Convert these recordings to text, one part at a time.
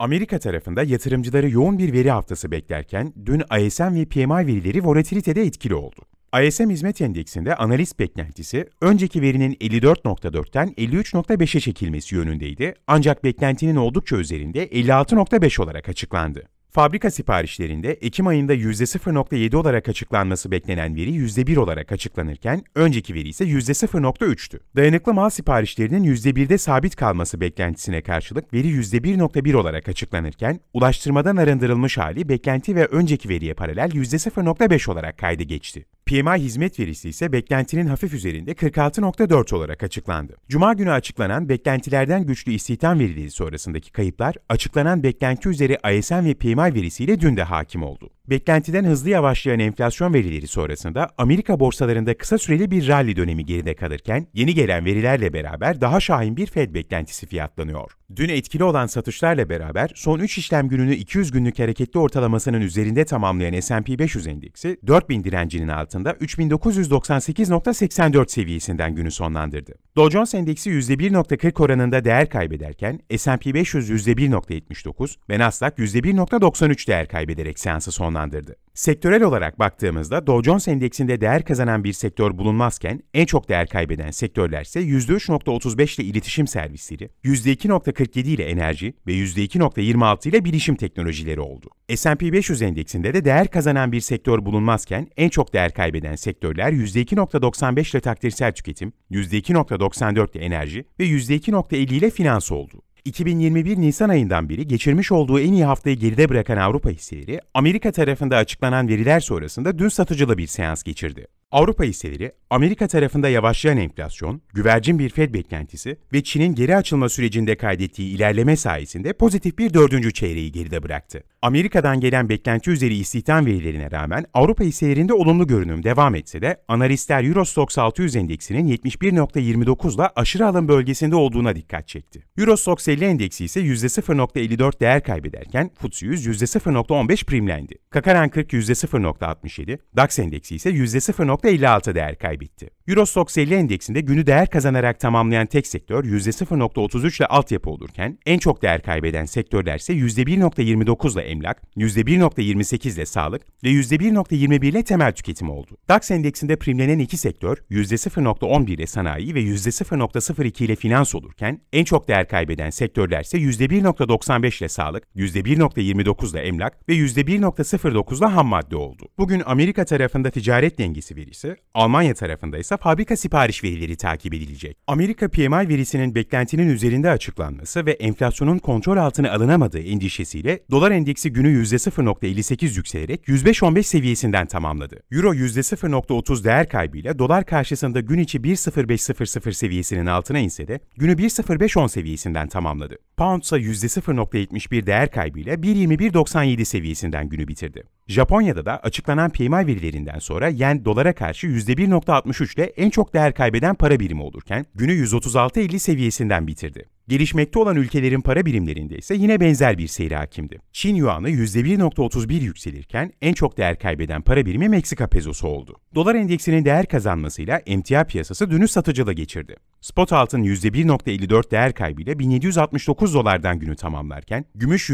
Amerika tarafında yatırımcıları yoğun bir veri haftası beklerken dün ISM ve PMI verileri volatilitede etkili oldu. ISM Hizmet Endeksinde analiz beklentisi önceki verinin 54.4'ten 53.5'e çekilmesi yönündeydi ancak beklentinin oldukça üzerinde 56.5 olarak açıklandı. Fabrika siparişlerinde Ekim ayında %0.7 olarak açıklanması beklenen veri %1 olarak açıklanırken önceki veri ise %0.3'tü. Dayanıklı mal siparişlerinin %1'de sabit kalması beklentisine karşılık veri %1.1 olarak açıklanırken ulaştırmadan arındırılmış hali beklenti ve önceki veriye paralel %0.5 olarak kayda geçti. PMI hizmet verisi ise beklentinin hafif üzerinde 46.4 olarak açıklandı. Cuma günü açıklanan beklentilerden güçlü istihdam verileri sonrasındaki kayıplar açıklanan beklenti üzeri ISM ve PMI verisiyle dün de hakim oldu. Beklentiden hızlı yavaşlayan enflasyon verileri sonrasında Amerika borsalarında kısa süreli bir rally dönemi geride kalırken yeni gelen verilerle beraber daha şahin bir Fed beklentisi fiyatlanıyor. Dün etkili olan satışlarla beraber son 3 işlem gününü 200 günlük hareketli ortalamasının üzerinde tamamlayan S&P 500 endeksi 4000 direncinin altında 3998.84 seviyesinden günü sonlandırdı. Dow Jones endeksi %1.40 oranında değer kaybederken S&P 500 %1.79 ve Nasdaq %1.93 değer kaybederek seansı sonlandırdı anlamlandırdı. Sektörel olarak baktığımızda Dow Jones Endeksinde değer kazanan bir sektör bulunmazken en çok değer kaybeden sektörler ise %3.35 ile iletişim servisleri, %2.47 ile enerji ve %2.26 ile bilişim teknolojileri oldu. S&P 500 endeksinde de değer kazanan bir sektör bulunmazken en çok değer kaybeden sektörler %2.95 ile takdirsel tüketim, %2.94 ile enerji ve %2.50 ile finans oldu. 2021 Nisan ayından beri geçirmiş olduğu en iyi haftayı geride bırakan Avrupa hisseleri, Amerika tarafında açıklanan veriler sonrasında dün satıcılı bir seans geçirdi. Avrupa hisseleri, Amerika tarafında yavaşlayan enflasyon, güvercin bir Fed beklentisi ve Çin'in geri açılma sürecinde kaydettiği ilerleme sayesinde pozitif bir dördüncü çeyreği geride bıraktı. Amerika'dan gelen beklenti üzeri istihdam verilerine rağmen Avrupa hisselerinde olumlu görünüm devam etse de analistler Eurostox 600 endeksinin 71.29'la aşırı alım bölgesinde olduğuna dikkat çekti. Eurostox 50 endeksi ise %0.54 değer kaybederken FTSE 100 %0.15 primlendi. Kakaran 40 %0.67, DAX endeksi ise %0. 56 değer kaybetti. Eurostox 50 endeksinde günü değer kazanarak tamamlayan tek sektör %0.33 ile altyapı olurken en çok değer kaybeden sektörler ise %1.29 ile emlak, %1.28 ile sağlık ve %1.21 ile temel tüketim oldu. DAX endeksinde primlenen iki sektör %0.11 ile sanayi ve %0.02 ile finans olurken en çok değer kaybeden sektörler ise %1.95 ile sağlık, %1.29 ile emlak ve %1.09 ile ham madde oldu. Bugün Amerika tarafında ticaret dengesi verisi, Almanya tarafında ise fabrika sipariş verileri takip edilecek. Amerika PMI verisinin beklentinin üzerinde açıklanması ve enflasyonun kontrol altına alınamadığı endişesiyle dolar endeksi günü %0.58 yükselerek 105.15 seviyesinden tamamladı. Euro %0.30 değer kaybıyla dolar karşısında gün içi 1.0500 seviyesinin altına inse de günü 1.0510 seviyesinden tamamladı. Poundsa %0.71 değer kaybıyla 1.21.97 seviyesinden günü bitirdi. Japonya'da da açıklanan PMI verilerinden sonra yen dolara karşı %1.63 ile en çok değer kaybeden para birimi olurken günü 136.50 seviyesinden bitirdi. Gelişmekte olan ülkelerin para birimlerinde ise yine benzer bir seyre hakimdi. Çin Yuan'ı %1.31 yükselirken en çok değer kaybeden para birimi Meksika pezosu oldu. Dolar endeksinin değer kazanmasıyla emtia piyasası dünü satıcıla geçirdi. Spot altın %1.54 değer kaybıyla 1769 dolardan günü tamamlarken, gümüş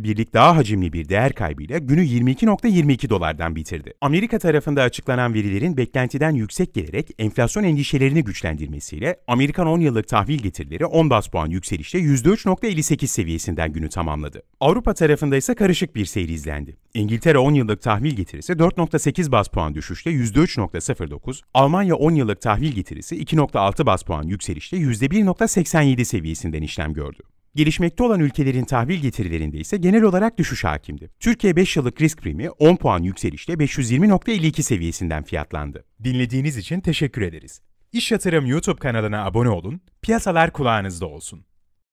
birlik daha hacimli bir değer kaybıyla günü 22.22 dolardan bitirdi. Amerika tarafında açıklanan verilerin beklentiden yüksek gelerek enflasyon endişelerini güçlendirmesiyle Amerikan 10 yıllık tahvil getirileri 10 bas puan yükselişle %3.58 seviyesinden günü tamamladı. Avrupa tarafında ise karışık bir seyir izlendi. İngiltere 10 yıllık tahvil getirisi 4.8 bas puan düşüşle %3.09, Almanya 10 yıllık tahvil getirisi 2.6 6 bas puan yükselişle %1.87 seviyesinden işlem gördü. Gelişmekte olan ülkelerin tahvil getirilerinde ise genel olarak düşüş hakimdi. Türkiye 5 yıllık risk primi 10 puan yükselişle 520.52 seviyesinden fiyatlandı. Dinlediğiniz için teşekkür ederiz. İş Yatırım YouTube kanalına abone olun, piyasalar kulağınızda olsun.